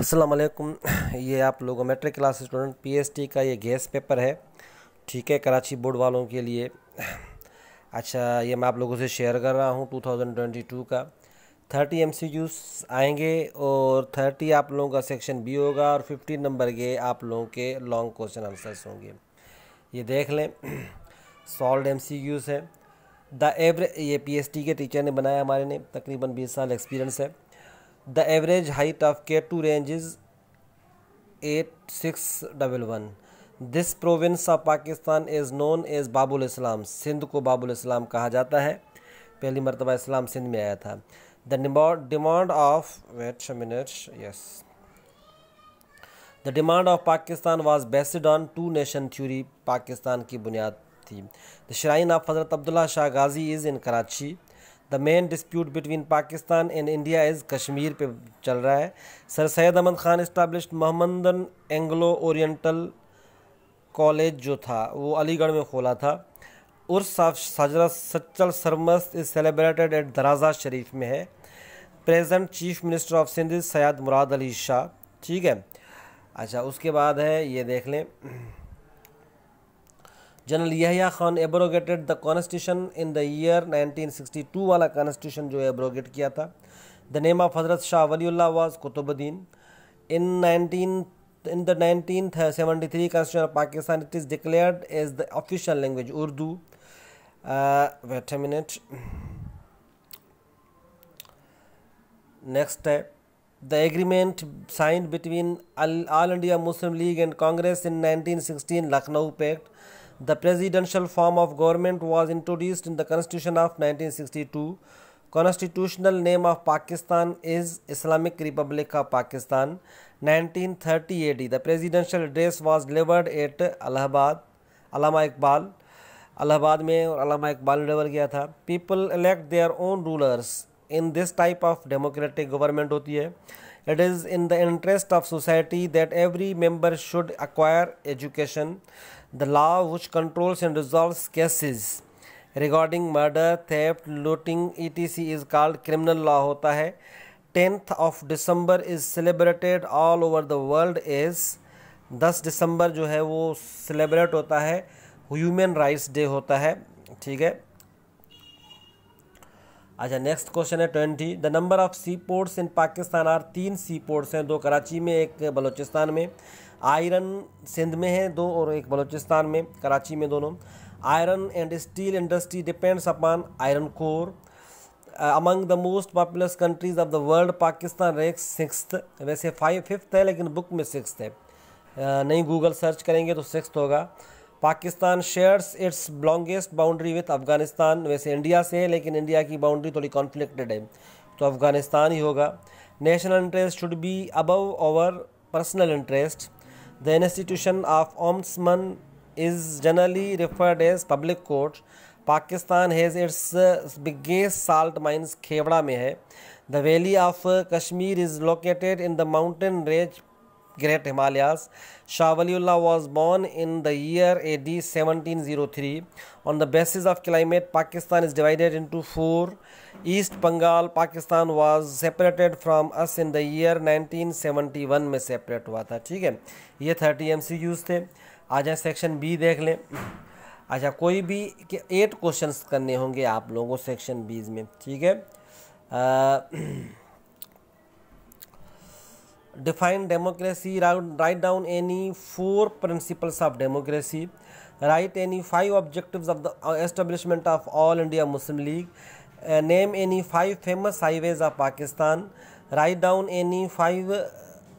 असलकुम ये आप लोगों मेट्रिक क्लास स्टूडेंट पीएसटी का ये गैस पेपर है ठीक है कराची बोर्ड वालों के लिए अच्छा ये मैं आप लोगों से शेयर कर रहा हूँ 2022 का 30 एम आएंगे और 30 आप लोगों का सेक्शन बी होगा और 15 नंबर के आप लोगों के लॉन्ग क्वेश्चन आंसर्स होंगे ये देख लें सॉल्ड एम है द एवरेज ये पी के टीचर ने बनाया हमारे ने तकरीबन बीस साल एक्सपीरियंस है the average height K two range is eight six double one this province of Pakistan is known as Babul Islam Sindh को बाबुल इस्लाम कहा जाता है पहली मरतबा इस्लाम सिंध में आया था the demand of wait minutes yes the demand of Pakistan was based on two nation theory Pakistan की बुनियाद थी the shrine of Hazrat Abdullah Shah Ghazi is in Karachi the main dispute between Pakistan and India is Kashmir पे चल रहा है sir Syed Ahmad Khan establish Mohammedan Anglo Oriental college जो था वो अलीगढ़ में खोला था उर्स साजरा Sachal Sarmast is celebrated eight दराजा Sharif में है present chief minister of Sindh Syed Murad Ali Shah ठीक है अच्छा उसके बाद है ये देख लें general Yahya Khan abrogated the constitution in the year 1962 वाला कॉन्स्टिट्यूशन जो है एब्रोगेट किया था the name of Hazrat Shah Waliullah was Qutbuddin in 19 in the nineteen seventy three constitution of Pakistan it is declared as the official language Urdu wait a minute next है the agreement signed between all India Muslim League and Congress in 1916 Lucknow pact The presidential form of government was introduced in the constitution of 1962. Constitutional name of Pakistan is Islamic Republic of Pakistan. 1930 AD, the presidential address was delivered at Allahabad, Allama Iqbal. Allahabad mein aur Allama Iqbal delivered gaya tha. People elect their own rulers in this type of democratic government hoti hai. It is in the interest of society that every member should acquire education. the law which controls and resolves cases regarding murder, theft, looting, etc. is called criminal law होता है 10th of December is celebrated all over the world as 10 दिसंबर जो है वो celebrate होता है human rights day होता है ठीक है अच्छा नेक्स्ट क्वेश्चन है twenty the number of sea ports in Pakistan are तीन सी पोर्ट्स हैं दो कराची में एक बलूचिस्तान में आयरन सिंध में है दो और एक बलूचिस्तान में कराची में दोनों iron and steel industry depends upon iron core among the most populous countries of the world Pakistan rank six वैसे फाइव फिफ्थ है लेकिन बुक में सिक्स है uh, नहीं गूगल सर्च करेंगे तो सिक्स होगा Pakistan shares its longest boundary with Afghanistan वैसे इंडिया से है लेकिन इंडिया की बाउंड्री थोड़ी कॉन्फ्लिक्टेड है तो अफगानिस्तान ही होगा national interest should be above over personal interest the institution of ombudsman is generally referred as public court Pakistan has its biggest salt mines Khewra में है the valley of Kashmir is located in the mountain range great Himalayas Shah Waliullah was born in the year A D seventeen zero three on the basis of climate Pakistan is divided into four east Bengal Pakistan was separated from us in the year nineteen seventy one में separate हुआ था ठीक है ये thirty M C use थे आ जाए section B देख लें अच्छा कोई भी एट क्वेश्चन करने होंगे आप लोगों सेक्शन बीज में ठीक है आ, define democracy write down any four principles of democracy write any five objectives of the uh, establishment of all india muslim league uh, name any five famous highways of pakistan write down any five uh,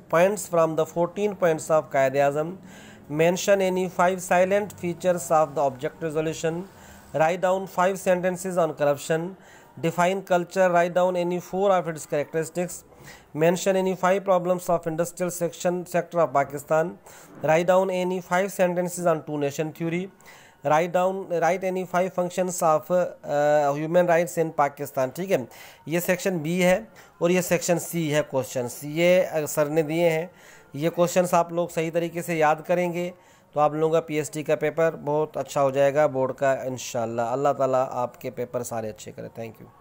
points from the 14 points of qaidism mention any five silent features of the object resolution write down five sentences on corruption define culture write down any four of its characteristics mention any five problems of industrial section sector of Pakistan write down any five sentences on two nation theory write down write any five function of human rights in Pakistan ठीक है ये section B है और ये section C है question ये sir ने दिए हैं ये क्वेश्चंस आप लोग सही तरीके से याद करेंगे तो आप लोगों का पीएचडी का पेपर बहुत अच्छा हो जाएगा बोर्ड का इन अल्लाह ताला आपके पेपर सारे अच्छे करें थैंक यू